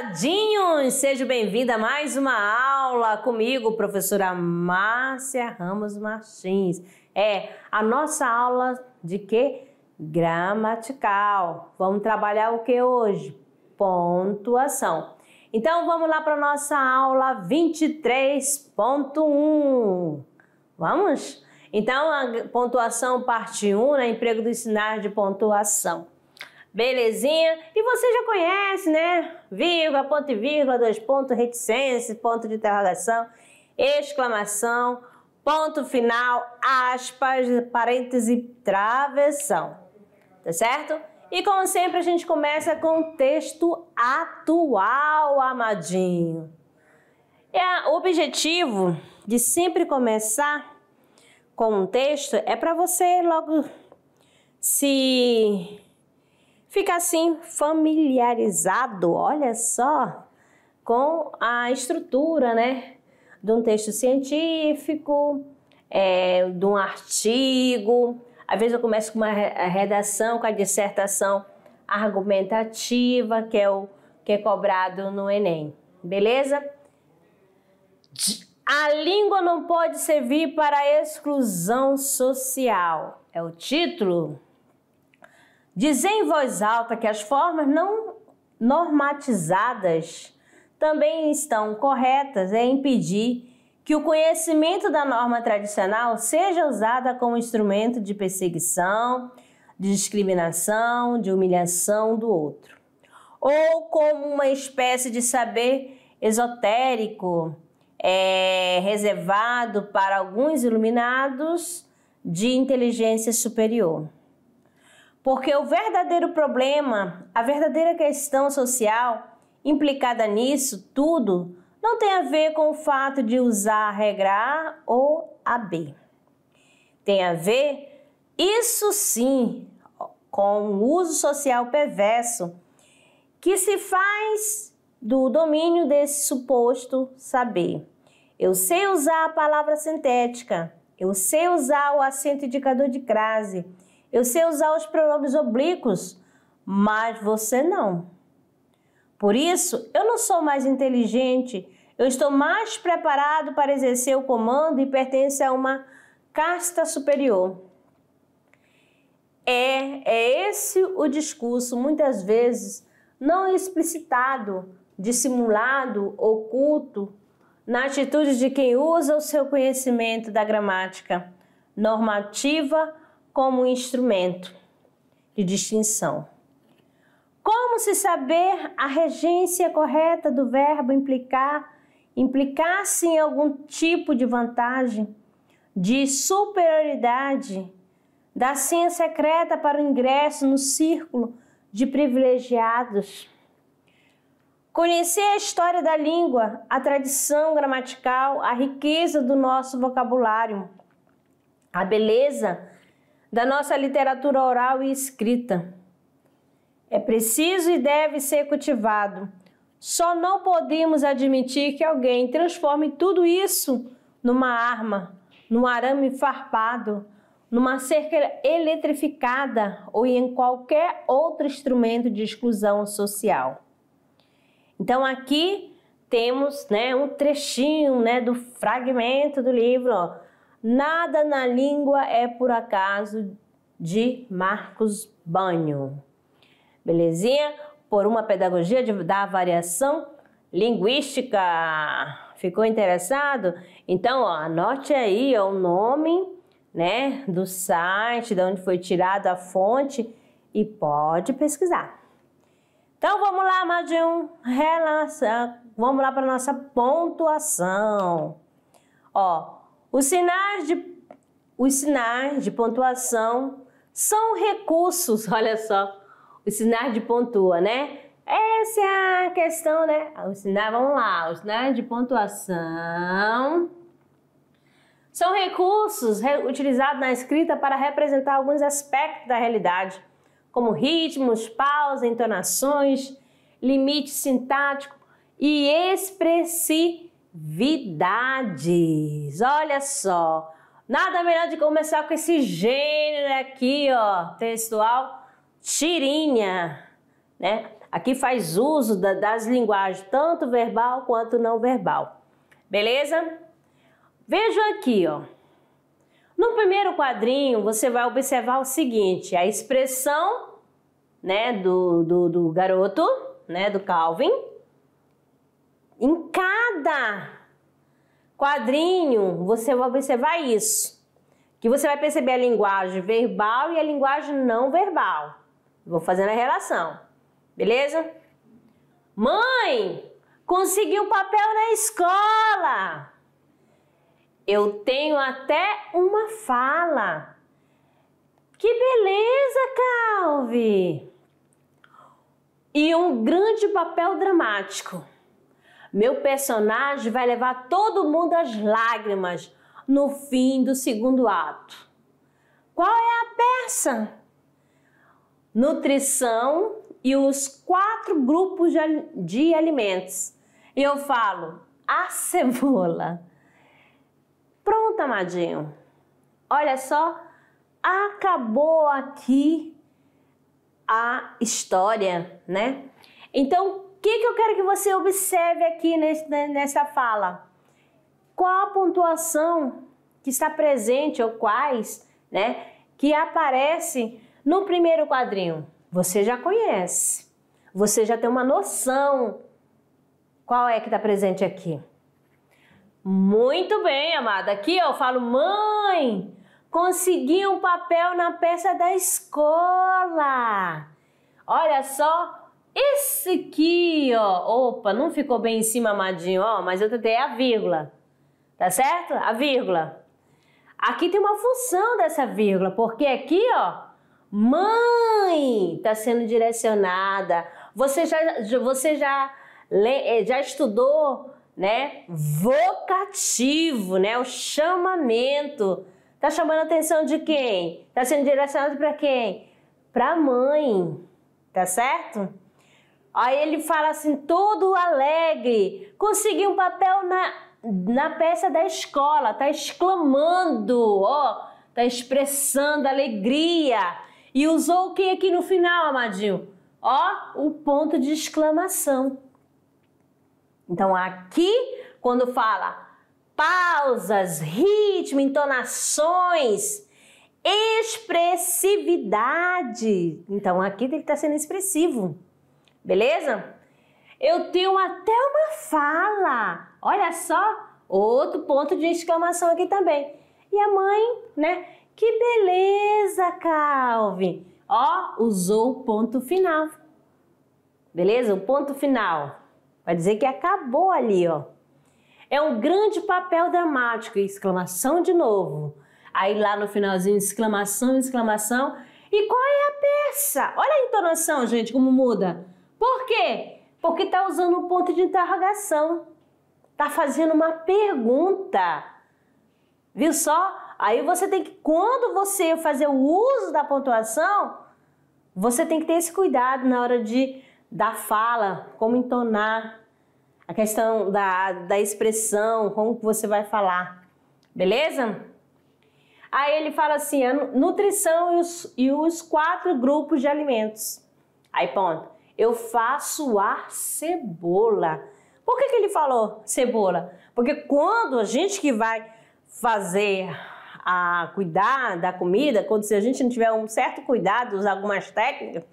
Coladinhos, seja bem vinda a mais uma aula comigo, professora Márcia Ramos Martins. É a nossa aula de que? Gramatical. Vamos trabalhar o que hoje? Pontuação. Então vamos lá para a nossa aula 23.1. Vamos? Então a pontuação parte 1, né? emprego do sinais de pontuação. Belezinha? E você já conhece, né? Vírgula, ponto e vírgula, dois pontos, reticência, ponto de interrogação, exclamação, ponto final, aspas, parêntese, travessão. Tá certo? E como sempre, a gente começa com texto atual, amadinho. É, o objetivo de sempre começar com um texto é para você logo se fica assim familiarizado, olha só, com a estrutura, né, de um texto científico, é, de um artigo. Às vezes eu começo com uma redação, com a dissertação argumentativa, que é o que é cobrado no Enem, beleza? A língua não pode servir para exclusão social. É o título Dizer em voz alta que as formas não normatizadas também estão corretas é impedir que o conhecimento da norma tradicional seja usada como instrumento de perseguição, de discriminação, de humilhação do outro, ou como uma espécie de saber esotérico é, reservado para alguns iluminados de inteligência superior. Porque o verdadeiro problema, a verdadeira questão social implicada nisso tudo, não tem a ver com o fato de usar a regra A ou a B. Tem a ver, isso sim, com o uso social perverso que se faz do domínio desse suposto saber. Eu sei usar a palavra sintética, eu sei usar o acento indicador de crase. Eu sei usar os pronomes oblíquos, mas você não. Por isso, eu não sou mais inteligente, eu estou mais preparado para exercer o comando e pertence a uma casta superior. É, é esse o discurso, muitas vezes, não explicitado, dissimulado, oculto, na atitude de quem usa o seu conhecimento da gramática normativa como um instrumento de distinção. Como se saber a regência correta do verbo implicar implicasse em algum tipo de vantagem, de superioridade da senha secreta para o ingresso no círculo de privilegiados? Conhecer a história da língua, a tradição gramatical, a riqueza do nosso vocabulário, a beleza da nossa literatura oral e escrita. É preciso e deve ser cultivado. Só não podemos admitir que alguém transforme tudo isso numa arma, num arame farpado, numa cerca eletrificada ou em qualquer outro instrumento de exclusão social. Então aqui temos né, um trechinho né, do fragmento do livro. Ó. Nada na língua é por acaso de Marcos Banho. Belezinha? Por uma pedagogia de, da variação linguística. Ficou interessado? Então, ó, anote aí ó, o nome né, do site, de onde foi tirada a fonte e pode pesquisar. Então vamos lá, mais um relação. Vamos lá para nossa pontuação. Ó, os sinais de, os sinais de pontuação são recursos, olha só, os sinais de pontua, né? Essa é a questão, né? Ah, os sinais, vamos lá, os sinais de pontuação são recursos utilizados na escrita para representar alguns aspectos da realidade, como ritmos, pausas, entonações, limite sintático e expressividade novidades. Olha só, nada melhor de começar com esse gênero aqui, ó, textual tirinha, né? Aqui faz uso da, das linguagens tanto verbal quanto não verbal. Beleza? Vejam aqui, ó. No primeiro quadrinho, você vai observar o seguinte, a expressão né, do, do, do garoto, né, do Calvin, em cada quadrinho você vai observar isso. Que você vai perceber a linguagem verbal e a linguagem não verbal. Vou fazendo a relação. Beleza? Mãe, consegui o um papel na escola. Eu tenho até uma fala. Que beleza, Calvi! E um grande papel dramático. Meu personagem vai levar todo mundo às lágrimas no fim do segundo ato. Qual é a peça? Nutrição e os quatro grupos de, alimentos. alimentos. Eu falo a cebola. Pronto, amadinho. Olha só, acabou aqui a história, né? Então, que, que eu quero que você observe aqui nesse, né, nessa fala? Qual a pontuação que está presente ou quais, né, que aparece no primeiro quadrinho? Você já conhece, você já tem uma noção qual é que está presente aqui. Muito bem, amada. Aqui eu falo, mãe, consegui um papel na peça da escola. Olha só esse aqui, ó, opa, não ficou bem em cima, amadinho, ó, mas eu tentei a vírgula, tá certo? A vírgula. Aqui tem uma função dessa vírgula, porque aqui, ó, mãe tá sendo direcionada. Você já, você já, é, já estudou, né? Vocativo, né? O chamamento. Tá chamando a atenção de quem? Tá sendo direcionado para quem? Para mãe, tá certo? Aí ele fala assim, todo alegre, consegui um papel na, na peça da escola, tá exclamando, ó, tá expressando alegria. E usou o que aqui no final, amadinho? Ó, o ponto de exclamação. Então aqui, quando fala pausas, ritmo, entonações, expressividade. Então aqui tem que estar tá sendo expressivo. Beleza? Eu tenho até uma fala. Olha só, outro ponto de exclamação aqui também. E a mãe, né? Que beleza, Calvin. Ó, usou o ponto final. Beleza? O ponto final. Vai dizer que acabou ali, ó. É um grande papel dramático, exclamação de novo. Aí lá no finalzinho, exclamação, exclamação. E qual é a peça? Olha a entonação, gente, como muda. Por quê? Porque está usando um ponto de interrogação. Está fazendo uma pergunta. Viu só? Aí você tem que, quando você fazer o uso da pontuação, você tem que ter esse cuidado na hora de da fala, como entonar, a questão da, da expressão, como você vai falar. Beleza? Aí ele fala assim: a nutrição e os, e os quatro grupos de alimentos. Aí, ponto eu faço a cebola. Por que, que ele falou cebola? Porque quando a gente que vai fazer a cuidar da comida, quando se a gente não tiver um certo cuidado, usar algumas técnicas,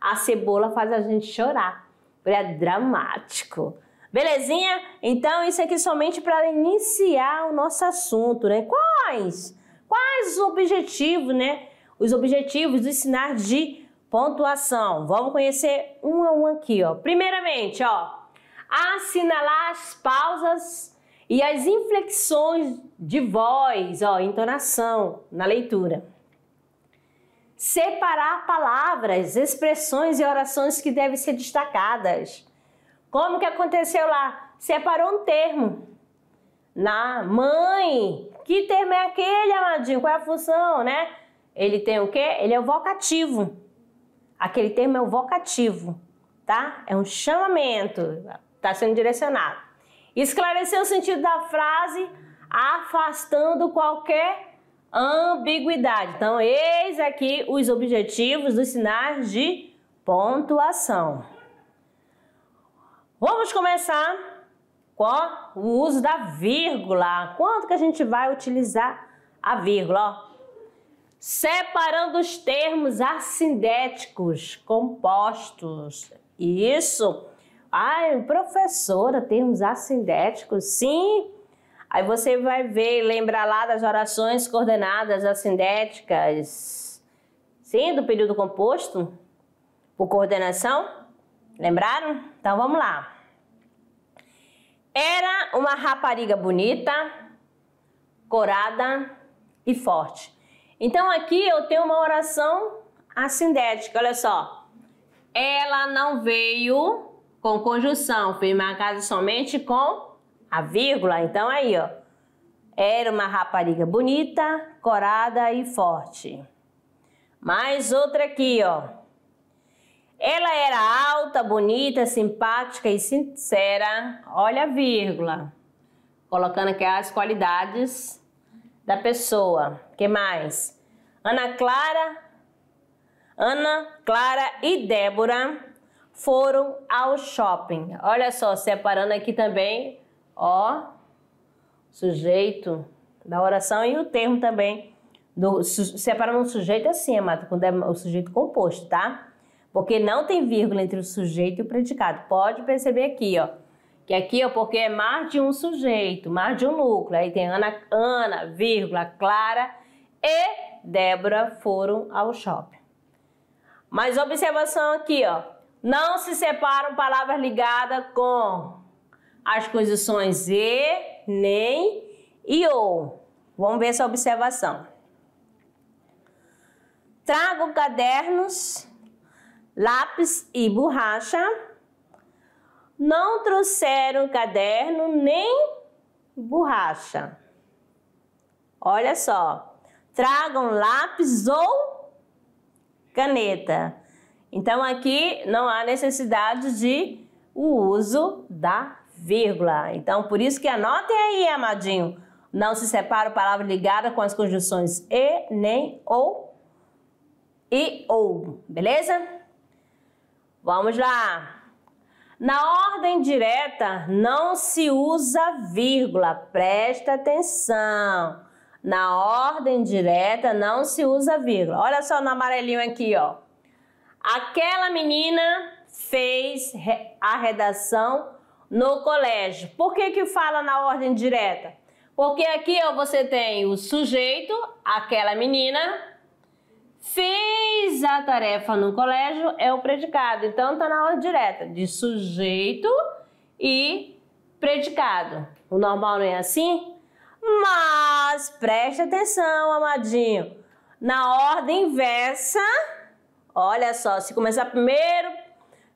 a cebola faz a gente chorar. É dramático. Belezinha? Então, isso aqui somente para iniciar o nosso assunto, né? Quais? Quais os objetivos, né? Os objetivos os sinais de pontuação. Vamos conhecer um a um aqui, ó. Primeiramente, ó, assinalar as pausas e as inflexões de voz, ó, entonação na leitura. Separar palavras, expressões e orações que devem ser destacadas. Como que aconteceu lá? Separou um termo. Na mãe, que termo é aquele, amadinho? Qual é a função, né? Ele tem o quê? Ele é o vocativo. Aquele termo é o vocativo, tá? É um chamamento, está sendo direcionado. Esclarecer o sentido da frase, afastando qualquer ambiguidade. Então, eis aqui os objetivos dos sinais de pontuação. Vamos começar com o uso da vírgula. Quanto que a gente vai utilizar a vírgula? separando os termos assindéticos compostos. Isso. Ai, professora, termos assindéticos? Sim. Aí você vai ver, lembrar lá das orações coordenadas assindéticas. Sim, do período composto? Por coordenação? Lembraram? Então vamos lá. Era uma rapariga bonita, corada e forte. Então aqui eu tenho uma oração assindética, olha só. Ela não veio com conjunção, foi marcada somente com a vírgula. Então aí, ó. Era uma rapariga bonita, corada e forte. Mais outra aqui, ó. Ela era alta, bonita, simpática e sincera. Olha a vírgula. Colocando aqui as qualidades da pessoa. que mais? Ana Clara, Ana Clara e Débora foram ao shopping. Olha só, separando aqui também, ó, sujeito da oração e o termo também. Do, su, separando o sujeito assim, Amado, quando é o sujeito composto, tá? Porque não tem vírgula entre o sujeito e o predicado. Pode perceber aqui, ó. Que aqui, é porque é mais de um sujeito, mais de um núcleo. Aí tem Ana, Ana vírgula, Clara e Débora foram ao shopping. Mas observação aqui, ó. Não se separam palavras ligadas com as conjunções e, nem e ou. Vamos ver essa observação. Trago cadernos, lápis e borracha não trouxeram caderno nem borracha. Olha só, tragam lápis ou caneta. Então aqui não há necessidade de o uso da vírgula. Então por isso que anotem aí, amadinho. Não se separa a palavra ligada com as conjunções e, nem, ou e ou, beleza? Vamos lá. Na ordem direta não se usa vírgula, presta atenção. Na ordem direta não se usa vírgula. Olha só no amarelinho aqui, ó. Aquela menina fez a redação no colégio. Por que que fala na ordem direta? Porque aqui ó, você tem o sujeito, aquela menina, Fez a tarefa no colégio é o predicado. Então tá na ordem direta de sujeito e predicado. O normal não é assim? Mas preste atenção, amadinho. Na ordem inversa, olha só, se começar primeiro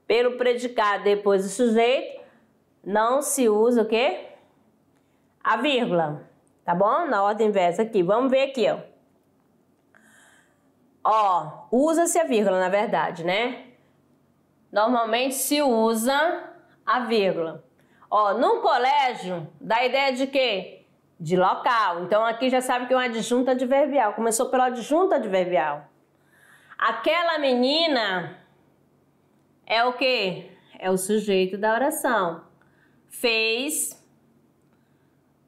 pelo predicado, depois o sujeito, não se usa o quê? A vírgula, tá bom? Na ordem inversa aqui. Vamos ver aqui, ó. Ó, usa-se a vírgula, na verdade, né? Normalmente se usa a vírgula. Ó, num colégio, dá ideia de quê? De local. Então aqui já sabe que é um adjunto adverbial. Começou pelo adjunto adverbial. Aquela menina é o quê? É o sujeito da oração. Fez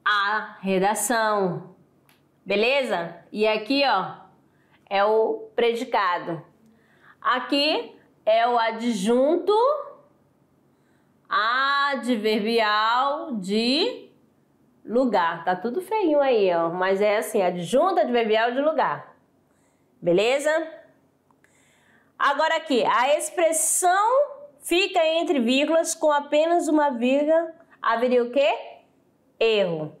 a redação. Beleza? E aqui, ó, é o predicado. Aqui é o adjunto adverbial de lugar. Tá tudo feinho aí, ó, mas é assim, adjunto adverbial de lugar. Beleza? Agora aqui, a expressão fica entre vírgulas com apenas uma vírgula. Haveria o quê? Erro.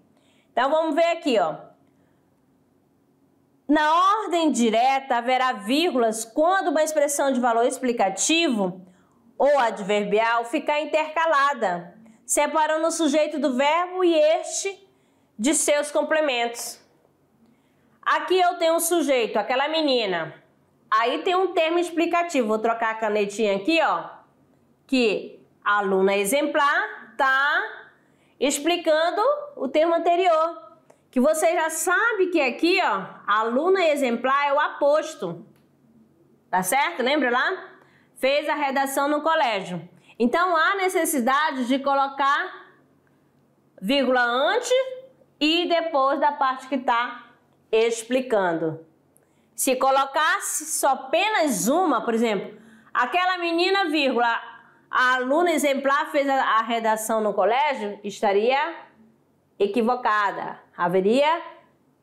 Então vamos ver aqui, ó. Na ordem direta, haverá vírgulas quando uma expressão de valor explicativo ou adverbial ficar intercalada, separando o sujeito do verbo e este de seus complementos. Aqui eu tenho um sujeito, aquela menina. Aí tem um termo explicativo. Vou trocar a canetinha aqui, ó. Que aluna exemplar tá explicando o termo anterior que você já sabe que aqui, ó, aluna exemplar é o aposto. Tá certo? Lembra lá? Fez a redação no colégio. Então há necessidade de colocar vírgula antes e depois da parte que está explicando. Se colocasse só apenas uma, por exemplo, aquela menina, vírgula, a aluna exemplar fez a, a redação no colégio, estaria equivocada. Haveria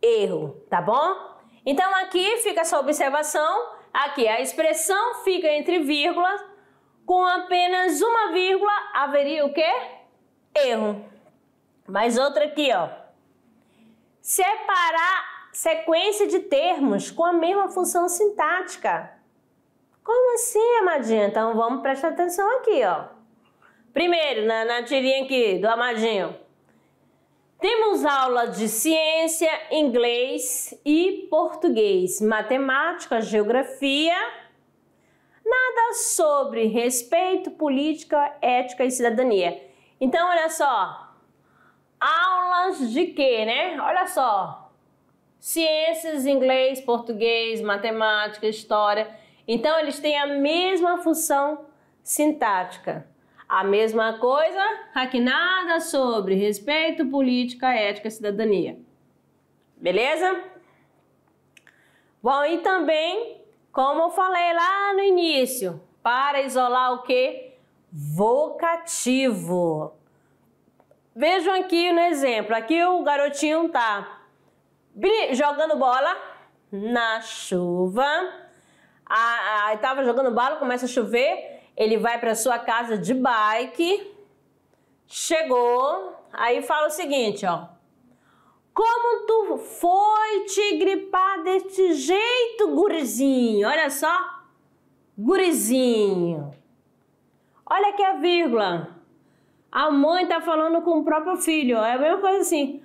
erro, tá bom? Então aqui fica essa observação, aqui a expressão fica entre vírgulas, com apenas uma vírgula haveria o quê? Erro. Mais outra aqui, ó. Separar sequência de termos com a mesma função sintática. Como assim, Amadinha? Então vamos prestar atenção aqui, ó. Primeiro, na, na tirinha aqui do Amadinho. Temos aula de ciência, inglês e português, matemática, geografia. Nada sobre respeito, política, ética e cidadania. Então, olha só. Aulas de quê, né? Olha só. Ciências, inglês, português, matemática, história. Então, eles têm a mesma função sintática. A mesma coisa, aqui nada sobre respeito, política, ética e cidadania. Beleza? Bom, e também, como eu falei lá no início, para isolar o que? Vocativo. Vejam aqui no exemplo. Aqui o garotinho tá jogando bola na chuva. Aí tava jogando bola, começa a chover. Ele vai para sua casa de bike, chegou, aí fala o seguinte, ó. Como tu foi te gripar deste jeito, gurizinho? Olha só. Gurizinho. Olha aqui a vírgula. A mãe tá falando com o próprio filho. É a mesma coisa assim.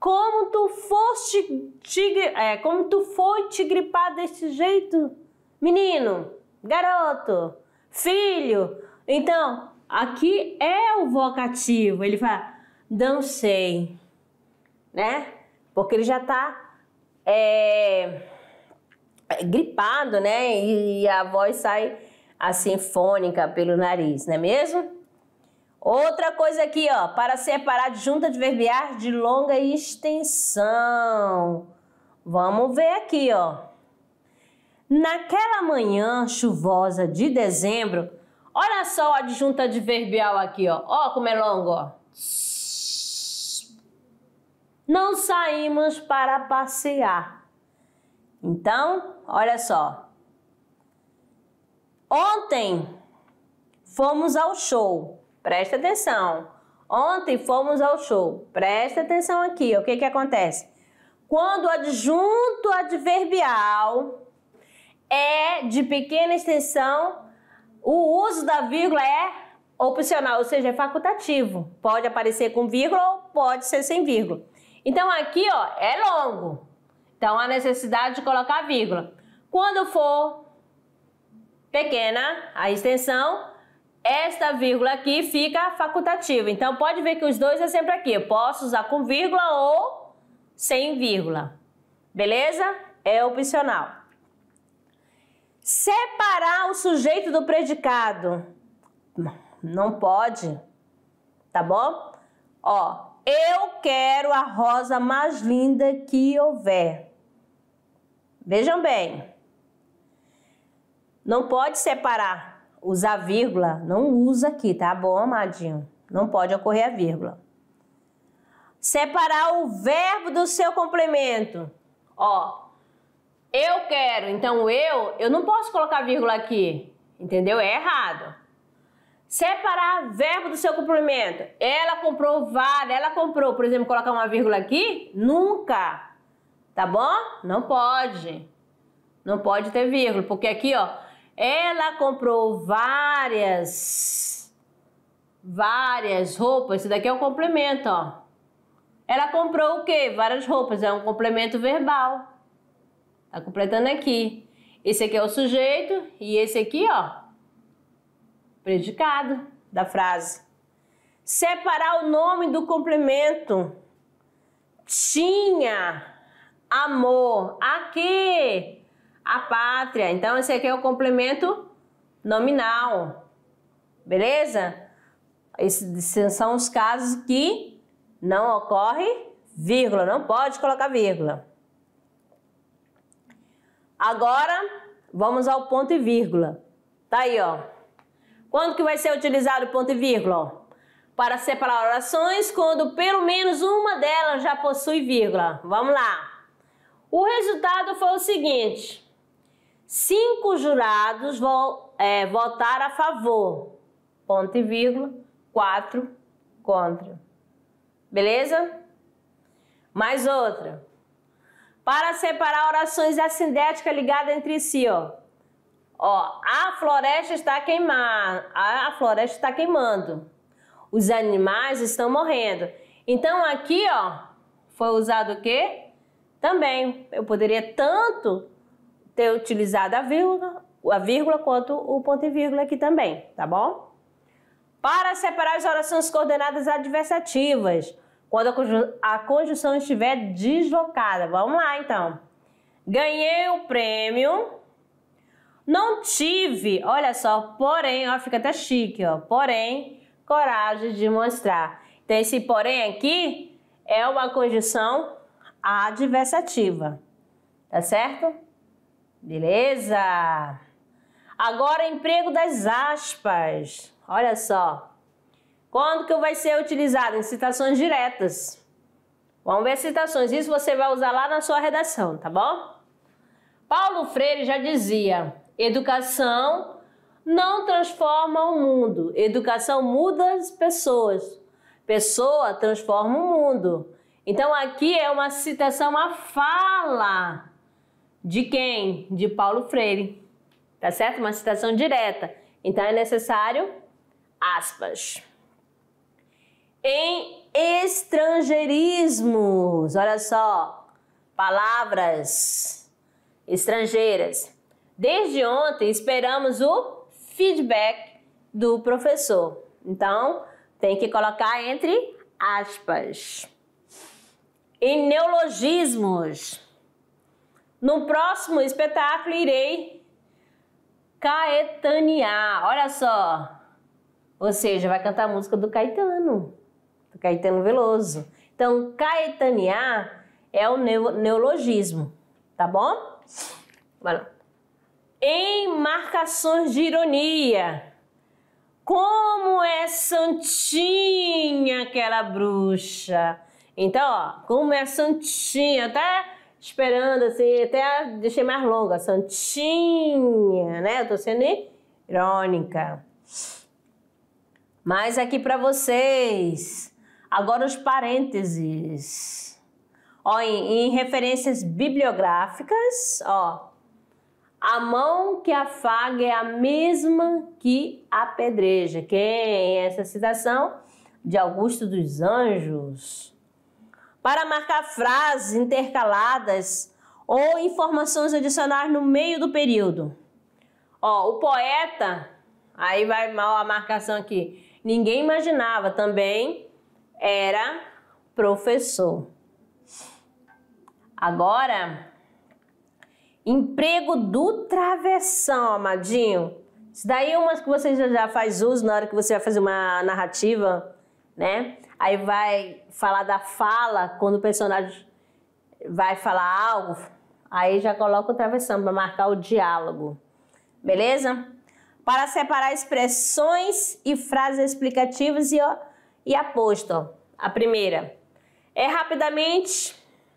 Como tu foste te, é, como tu foi te gripar deste jeito, menino, garoto? filho. Então, aqui é o vocativo. Ele fala, sei, né? Porque ele já está é, gripado, né? E, e a voz sai assim fônica pelo nariz, não é mesmo? Outra coisa aqui, ó, para separar junta adverbiar de longa extensão. Vamos ver aqui, ó. Naquela manhã chuvosa de dezembro, olha só a adjunta adverbial aqui, ó. Ó como é longo, ó. Não saímos para passear. Então, olha só. Ontem fomos ao show. Presta atenção. Ontem fomos ao show. Presta atenção aqui, ó. o que que acontece? Quando o adjunto adverbial é de pequena extensão, o uso da vírgula é opcional, ou seja, é facultativo. Pode aparecer com vírgula ou pode ser sem vírgula. Então aqui, ó, é longo. Então há necessidade de colocar vírgula. Quando for pequena a extensão, esta vírgula aqui fica facultativa. Então pode ver que os dois é sempre aqui. Eu posso usar com vírgula ou sem vírgula. Beleza? É opcional separar o sujeito do predicado. Não pode, tá bom? Ó, eu quero a rosa mais linda que houver. Vejam bem, não pode separar, usar vírgula, não usa aqui, tá bom, amadinho? Não pode ocorrer a vírgula. Separar o verbo do seu complemento. Ó, eu quero, então eu, eu não posso colocar vírgula aqui, entendeu? É errado. Separar verbo do seu complemento. Ela comprou vale, ela comprou, por exemplo, colocar uma vírgula aqui? Nunca. Tá bom? Não pode. Não pode ter vírgula, porque aqui, ó, ela comprou várias várias roupas. Isso daqui é um complemento, ó. Ela comprou o quê? Várias roupas, é um complemento verbal. Tá completando aqui. Esse aqui é o sujeito e esse aqui, ó, predicado da frase. Separar o nome do complemento. Tinha amor. A quê? A pátria. Então, esse aqui é o complemento nominal. Beleza? Esses são os casos que não ocorre vírgula, não pode colocar vírgula. Agora, vamos ao ponto e vírgula. Tá aí, ó. Quando que vai ser utilizado o ponto e vírgula? Para separar orações quando pelo menos uma delas já possui vírgula. Vamos lá. O resultado foi o seguinte. Cinco jurados vo é, votaram a favor. Ponto e vírgula. Quatro contra. Beleza? Mais outra para separar orações assindéticas ligada entre si, ó. Ó, a floresta está queimando, a floresta está queimando. Os animais estão morrendo. Então aqui, ó, foi usado o quê? Também, eu poderia tanto ter utilizado a vírgula, a vírgula quanto o ponto e vírgula aqui também, tá bom? Para separar as orações coordenadas adversativas, quando a conjunção estiver deslocada. Vamos lá, então. Ganhei o prêmio. Não tive, olha só, porém, ó, fica até chique, ó. Porém, coragem de mostrar. Então, esse porém aqui é uma conjunção adversativa. Tá certo? Beleza! Agora, emprego das aspas. Olha só. Quando que vai ser utilizado? Em citações diretas. Vamos ver as citações. Isso você vai usar lá na sua redação, tá bom? Paulo Freire já dizia: educação não transforma o mundo, educação muda as pessoas. Pessoa transforma o mundo. Então aqui é uma citação, uma fala de quem? De Paulo Freire. Tá certo? Uma citação direta. Então é necessário aspas em estrangeirismos. Olha só, palavras estrangeiras. Desde ontem esperamos o feedback do professor. Então, tem que colocar entre aspas. Em neologismos. No próximo espetáculo irei caetanear. Olha só. Ou seja, vai cantar a música do Caetano do Caetano Veloso. Então, caetanear é o neologismo, tá bom? Em marcações de ironia. Como é santinha aquela bruxa. Então, ó, como é santinha, tá esperando assim, até deixei mais longa, santinha, né? Eu tô sendo irônica. Mas aqui para vocês, Agora os parênteses. Ó, em, em referências bibliográficas, ó. A mão que afaga é a mesma que apedreja. Quem? É essa citação de Augusto dos Anjos. Para marcar frases intercaladas ou informações adicionais no meio do período. Ó, o poeta, aí vai mal a marcação aqui. Ninguém imaginava também era professor. Agora, emprego do travessão, amadinho. Isso daí é umas que você já faz uso na hora que você vai fazer uma narrativa, né? Aí vai falar da fala, quando o personagem vai falar algo, aí já coloca o travessão para marcar o diálogo. Beleza? Para separar expressões e frases explicativas e ó, e aposto. A primeira é rapidamente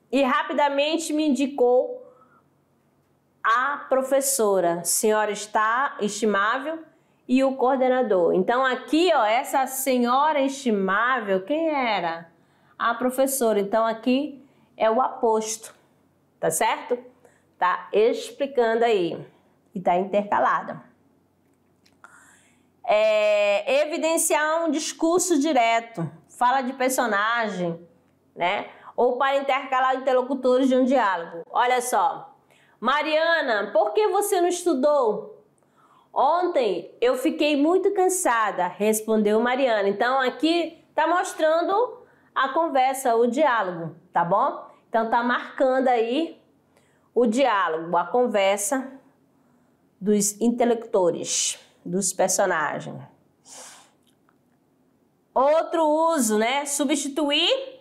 e rapidamente me indicou a professora, senhora está estimável e o coordenador. Então aqui, ó, essa senhora estimável, quem era? A professora. Então aqui é o aposto. Tá certo? Tá explicando aí e tá intercalada é, evidenciar um discurso direto, fala de personagem, né? Ou para intercalar interlocutores de um diálogo. Olha só, Mariana, por que você não estudou? Ontem eu fiquei muito cansada, respondeu Mariana. Então aqui tá mostrando a conversa, o diálogo, tá bom? Então tá marcando aí o diálogo, a conversa dos intelectores dos personagens. Outro uso, né? Substituir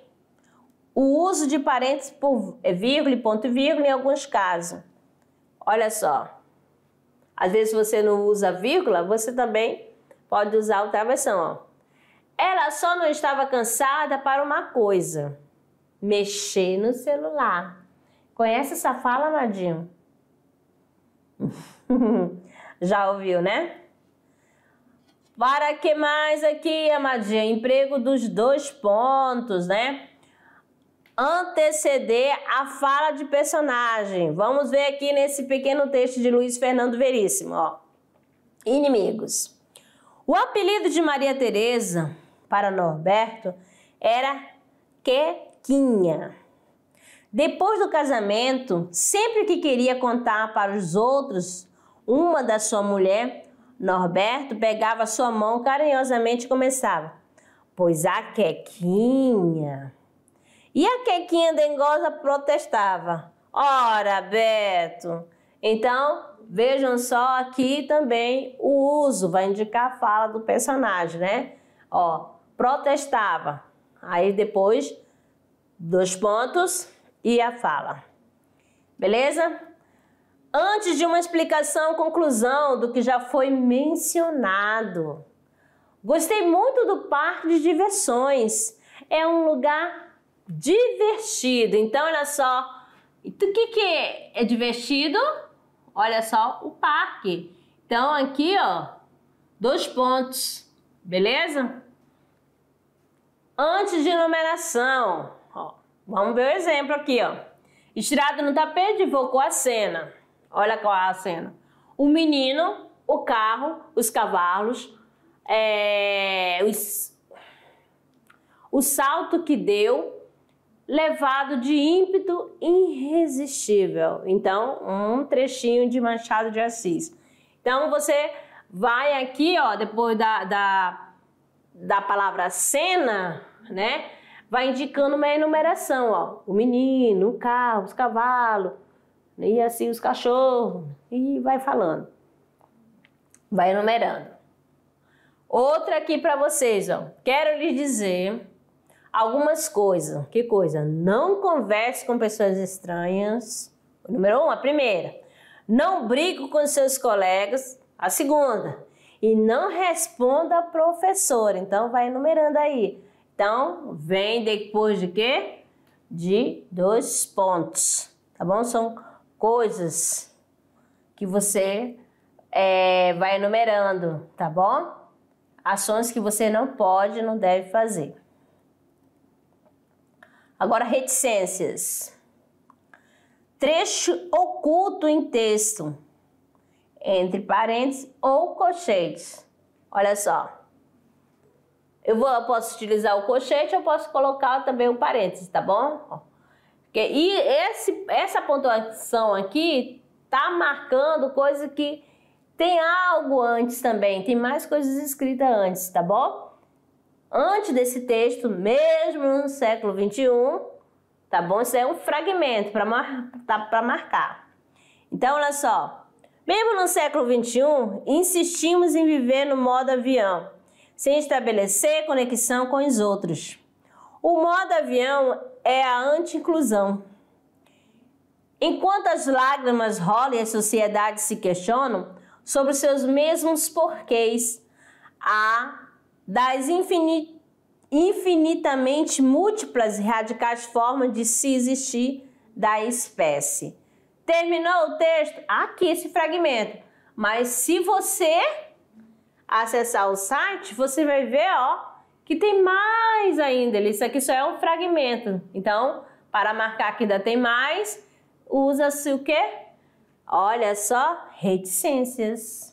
o uso de parênteses por é, vírgula e ponto e vírgula em alguns casos. Olha só. Às vezes você não usa vírgula, você também pode usar o travessão, ó. Ela só não estava cansada para uma coisa. Mexer no celular. Conhece essa fala, Nadinho? Já ouviu, né? Para que mais aqui, amadinha? Emprego dos dois pontos, né? Anteceder a fala de personagem. Vamos ver aqui nesse pequeno texto de Luiz Fernando Veríssimo, ó. Inimigos. O apelido de Maria Tereza para Norberto era Quequinha. Depois do casamento, sempre que queria contar para os outros uma da sua mulher, Norberto pegava sua mão carinhosamente e começava. Pois a Quequinha. E a Quequinha dengosa protestava. Ora, Beto. Então, vejam só aqui também o uso, vai indicar a fala do personagem, né? Ó, protestava. Aí depois, dois pontos e a fala. Beleza? Antes de uma explicação, conclusão do que já foi mencionado. Gostei muito do parque de diversões. É um lugar divertido. Então, olha só. O que, que é divertido? Olha só o parque. Então, aqui, ó, dois pontos. Beleza? Antes de numeração. Ó, vamos ver o exemplo aqui, ó. Estirado no tapete, evocou a cena. Olha qual é a cena. O menino, o carro, os cavalos, é, os, o salto que deu, levado de ímpeto irresistível. Então, um trechinho de Machado de Assis. Então, você vai aqui, ó, depois da, da, da palavra cena, né? Vai indicando uma enumeração, ó. O menino, o carro, os cavalos e assim os cachorros, e vai falando. Vai enumerando. Outra aqui para vocês, ó. Quero lhes dizer algumas coisas. Que coisa? Não converse com pessoas estranhas. Número um, a primeira. Não brigue com seus colegas. A segunda. E não responda a professora. Então, vai enumerando aí. Então, vem depois de quê? De dois pontos. Tá bom? São coisas que você é, vai enumerando, tá bom? Ações que você não pode, não deve fazer. Agora, reticências. Trecho oculto em texto, entre parênteses ou colchetes. Olha só. Eu, vou, eu posso utilizar o colchete, eu posso colocar também um parênteses, tá bom? E esse, essa pontuação aqui está marcando coisa que tem algo antes também, tem mais coisas escritas antes, tá bom? Antes desse texto, mesmo no século 21, tá bom? Isso é um fragmento para mar, tá, marcar. Então, olha só. Mesmo no século 21, insistimos em viver no modo avião, sem estabelecer conexão com os outros. O modo avião é a anti-inclusão. Enquanto as lágrimas rolam e as sociedades se questionam sobre os seus mesmos porquês, há das infinitamente múltiplas e radicais formas de se existir da espécie. Terminou o texto? Aqui esse fragmento. Mas se você acessar o site, você vai ver, ó, que tem mais ainda. Isso aqui só é um fragmento. Então, para marcar que ainda tem mais, usa-se o quê? Olha só, reticências.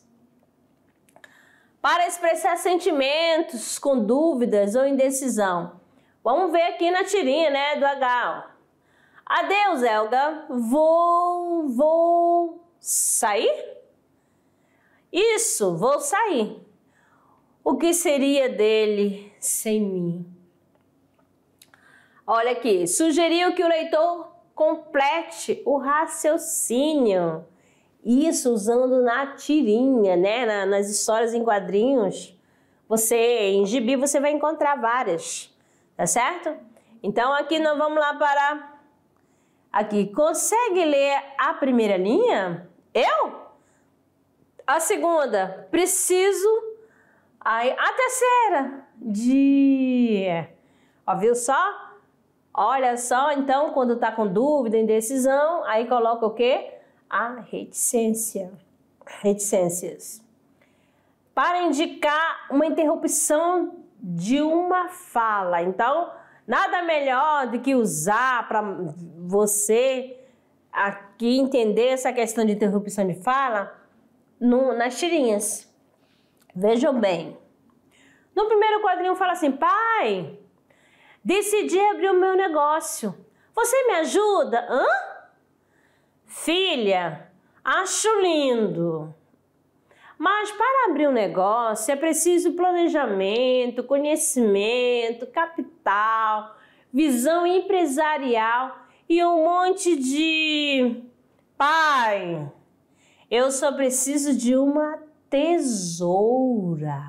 Para expressar sentimentos com dúvidas ou indecisão. Vamos ver aqui na tirinha, né, do H. Adeus, Elga. Vou, vou sair? Isso, vou sair. O que seria dele sem mim. Olha aqui, sugeriu que o leitor complete o raciocínio. Isso usando na tirinha, né? Na, nas histórias em quadrinhos. Você, em gibi, você vai encontrar várias, tá certo? Então aqui nós vamos lá para... Aqui, consegue ler a primeira linha? Eu? A segunda, preciso Aí, a terceira, dia. Ó, viu só? Olha só, então, quando está com dúvida, indecisão, aí coloca o quê? A reticência. Reticências. Para indicar uma interrupção de uma fala. Então, nada melhor do que usar para você aqui entender essa questão de interrupção de fala no, nas tirinhas. Vejam bem. No primeiro quadrinho fala assim: pai, decidi abrir o meu negócio. Você me ajuda? Hã? Filha, acho lindo. Mas para abrir um negócio é preciso planejamento, conhecimento, capital, visão empresarial e um monte de pai. Eu só preciso de uma tesoura.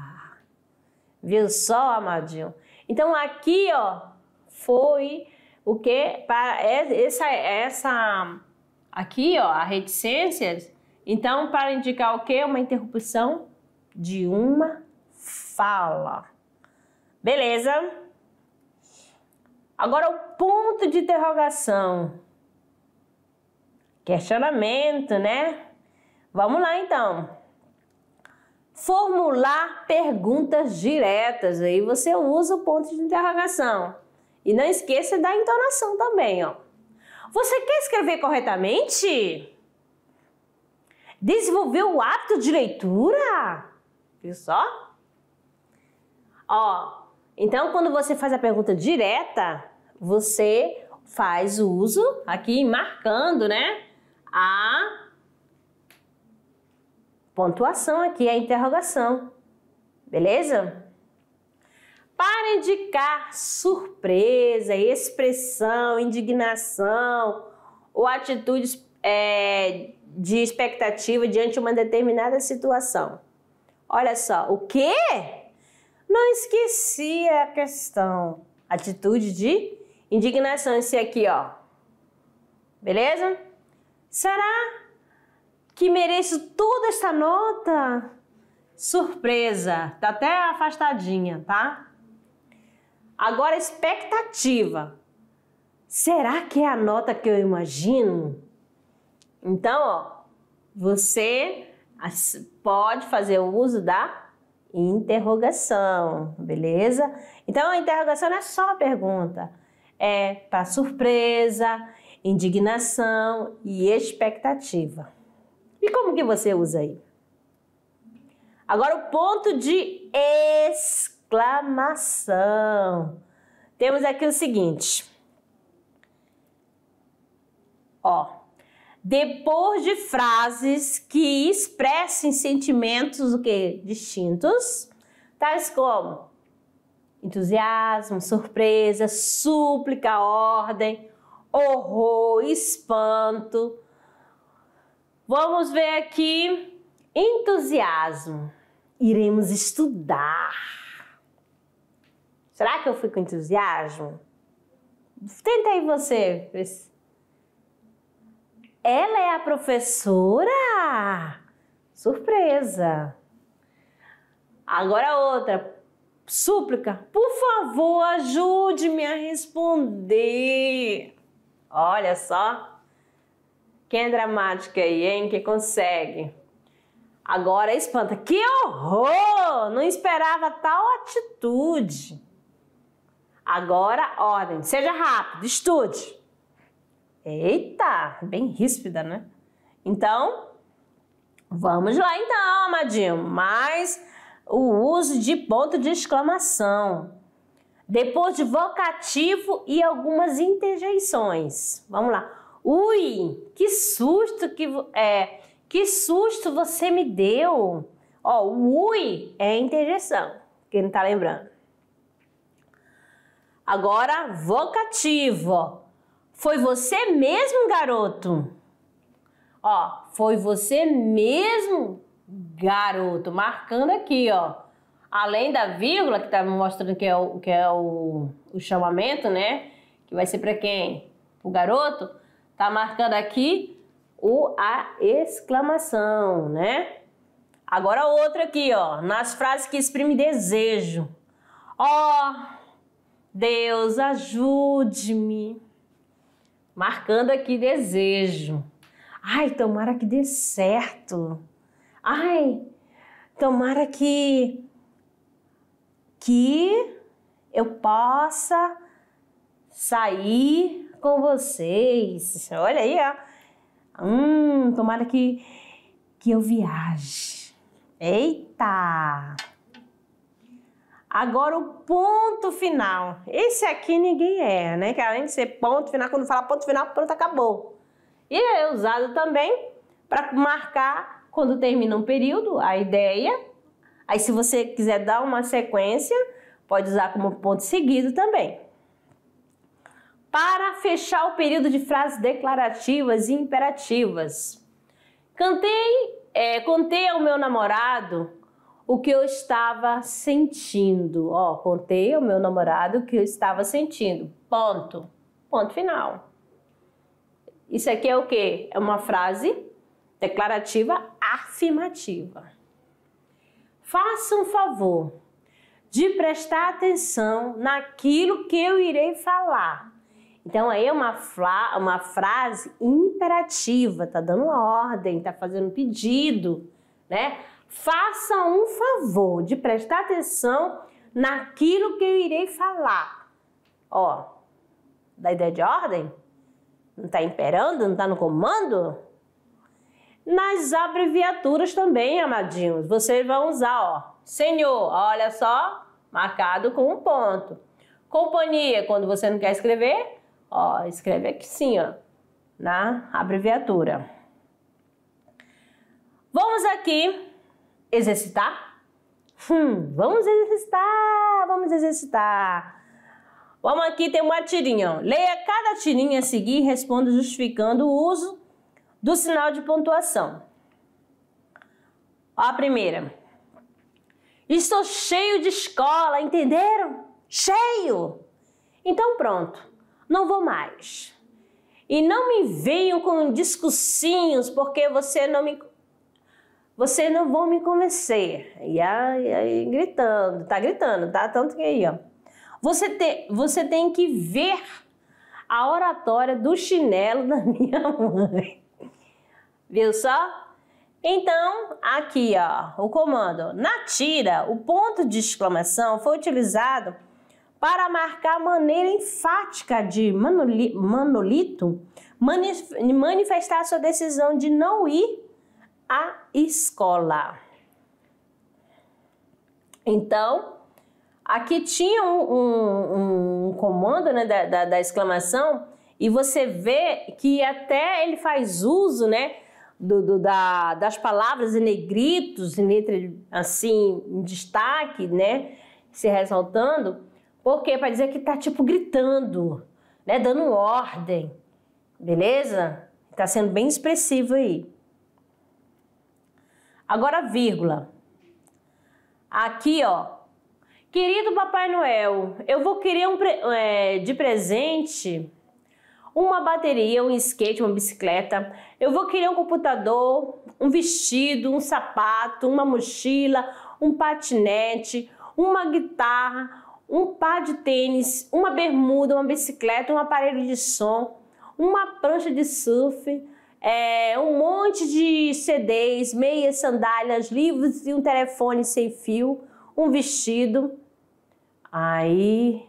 Viu só, amadinho? Então aqui, ó, foi o que para é, essa essa aqui, ó, a reticência. Então, para indicar o que? Uma interrupção de uma fala. Beleza? Agora o ponto de interrogação. Questionamento, né? Vamos lá então formular perguntas diretas. Aí você usa o ponto de interrogação. E não esqueça da entonação também, ó. Você quer escrever corretamente? Desenvolveu o hábito de leitura? Viu só? Ó, então quando você faz a pergunta direta, você faz uso aqui marcando, né? A Pontuação aqui é interrogação. Beleza? Para indicar surpresa, expressão, indignação ou atitudes é, de expectativa diante de uma determinada situação. Olha só, o quê? Não esqueci a questão. Atitude de indignação, esse aqui, ó. Beleza? Será que mereço toda essa nota? Surpresa, tá até afastadinha, tá? Agora expectativa. Será que é a nota que eu imagino? Então, ó, você pode fazer o uso da interrogação, beleza? Então a interrogação não é só a pergunta, é para surpresa, indignação e expectativa. E como que você usa aí? Agora o ponto de exclamação. Temos aqui o seguinte. Ó, depois de frases que expressem sentimentos o quê? distintos, tais como entusiasmo, surpresa, súplica, ordem, horror, espanto, Vamos ver aqui. Entusiasmo. Iremos estudar. Será que eu fui com entusiasmo? Tenta aí você. Ela é a professora? Surpresa. Agora outra. Súplica. Por favor, ajude-me a responder. Olha só. Quem é dramática aí, hein? Quem consegue? Agora espanta. Que horror! Não esperava tal atitude. Agora, ordem. Seja rápido, estude. Eita, bem ríspida, né? Então, vamos lá então, amadinho. Mais o uso de ponto de exclamação. Depois de vocativo e algumas interjeições. Vamos lá. Ui, que susto que é, que susto você me deu. Ó, o ui é interjeição, quem não tá lembrando. Agora, vocativo. Foi você mesmo, garoto? Ó, foi você mesmo, garoto, marcando aqui, ó além da vírgula, que está mostrando que é, o, que é o, o chamamento, né? Que vai ser para quem? O garoto. Tá marcando aqui o a exclamação, né? Agora outra aqui, ó, nas frases que exprime desejo. Ó, oh, Deus, ajude-me. Marcando aqui desejo. Ai, tomara que dê certo. Ai, tomara que que eu possa sair com vocês. Olha aí, ó. Hum, tomara que, que eu viaje. Eita! Agora o ponto final. Esse aqui ninguém é né? Que além de ser ponto final, quando fala ponto final, pronto, acabou. E é usado também para marcar quando termina um período, a ideia. Aí se você quiser dar uma sequência, pode usar como ponto seguido também para fechar o período de frases declarativas e imperativas. Cantei, é, contei ao meu namorado o que eu estava sentindo. Ó, contei ao meu namorado o que eu estava sentindo. Ponto. Ponto final. Isso aqui é o que? É uma frase declarativa afirmativa. Faça um favor de prestar atenção naquilo que eu irei falar então aí é uma, uma frase imperativa, tá dando ordem, tá fazendo pedido, né? Faça um favor de prestar atenção naquilo que eu irei falar. Ó, da ideia de ordem? Não tá imperando? Não tá no comando? Nas abreviaturas também, amadinhos, vocês vão usar, ó. Senhor, olha só, marcado com um ponto. Companhia, quando você não quer escrever, Ó, escreve aqui sim, ó, na abreviatura. Vamos aqui exercitar? Hum, vamos exercitar, vamos exercitar. Vamos aqui, tem uma tirinha. Ó. Leia cada tirinha a seguir e responda justificando o uso do sinal de pontuação. Ó, a primeira. Estou cheio de escola, entenderam? Cheio! Então pronto não vou mais. E não me venham com discursinhos, porque você não me você não vão me convencer. E aí, aí gritando, tá gritando, tá? Tanto que aí, ó. Você tem, você tem que ver a oratória do chinelo da minha mãe. Viu só? Então, aqui ó, o comando na tira, o ponto de exclamação foi utilizado para marcar maneira enfática de Manolito manifestar sua decisão de não ir à escola. Então, aqui tinha um, um, um comando né, da, da, da, exclamação e você vê que até ele faz uso, né? Do, do, da, das palavras em negritos, em letra assim, em destaque, né? Se ressaltando, por quê? Para dizer que tá tipo gritando, né? Dando ordem. Beleza? Tá sendo bem expressivo aí. Agora vírgula. Aqui, ó, Querido Papai Noel, eu vou querer um, é, de presente uma bateria, um skate, uma bicicleta. Eu vou querer um computador, um vestido, um sapato, uma mochila, um patinete, uma guitarra, um par de tênis, uma bermuda, uma bicicleta, um aparelho de som, uma prancha de surf, é, um monte de CDs, meias, sandálias, livros e um telefone sem fio, um vestido. Aí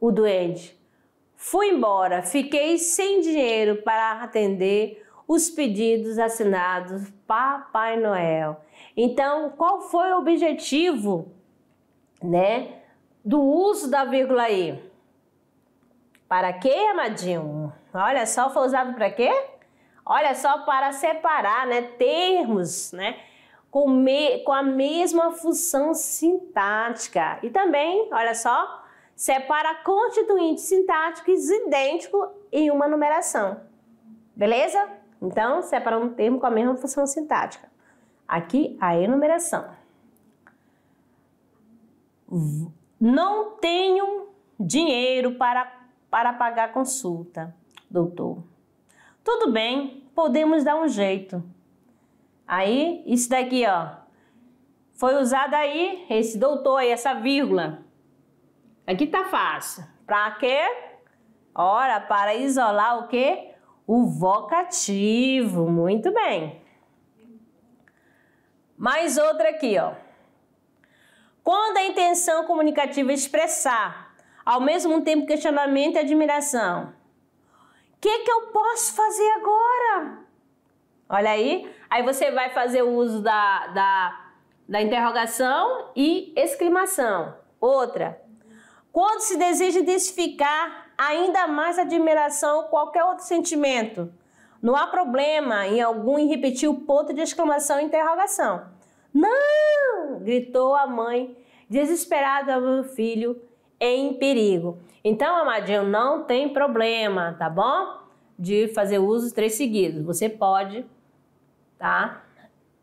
o doente Fui embora, fiquei sem dinheiro para atender os pedidos assinados Papai Noel. Então, qual foi o objetivo, né? do uso da vírgula E. Para quê, amadinho? Olha só, foi usado para quê? Olha só, para separar né, termos né, com, me, com a mesma função sintática. E também, olha só, separa constituintes sintáticos idênticos em uma numeração. Beleza? Então, separa um termo com a mesma função sintática. Aqui, a enumeração. V não tenho dinheiro para, para pagar a consulta, doutor. Tudo bem, podemos dar um jeito. Aí, isso daqui, ó. Foi usado aí, esse doutor aí, essa vírgula. Aqui tá fácil. Para quê? Ora, para isolar o quê? O vocativo. Muito bem. Mais outra aqui, ó. Quando a intenção comunicativa expressar, ao mesmo tempo, questionamento e admiração. O que, que eu posso fazer agora? Olha aí. Aí você vai fazer o uso da, da, da interrogação e exclamação. Outra. Quando se deseja intensificar ainda mais admiração ou qualquer outro sentimento, não há problema em algum em repetir o ponto de exclamação e interrogação. Não! gritou a mãe, desesperada do filho em perigo. Então, amadinho, não tem problema, tá bom? De fazer uso três seguidos. Você pode, tá?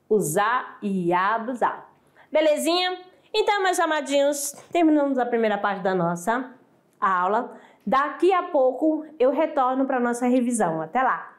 Usar e abusar. Belezinha? Então, meus amadinhos, terminamos a primeira parte da nossa aula. Daqui a pouco eu retorno para nossa revisão. Até lá!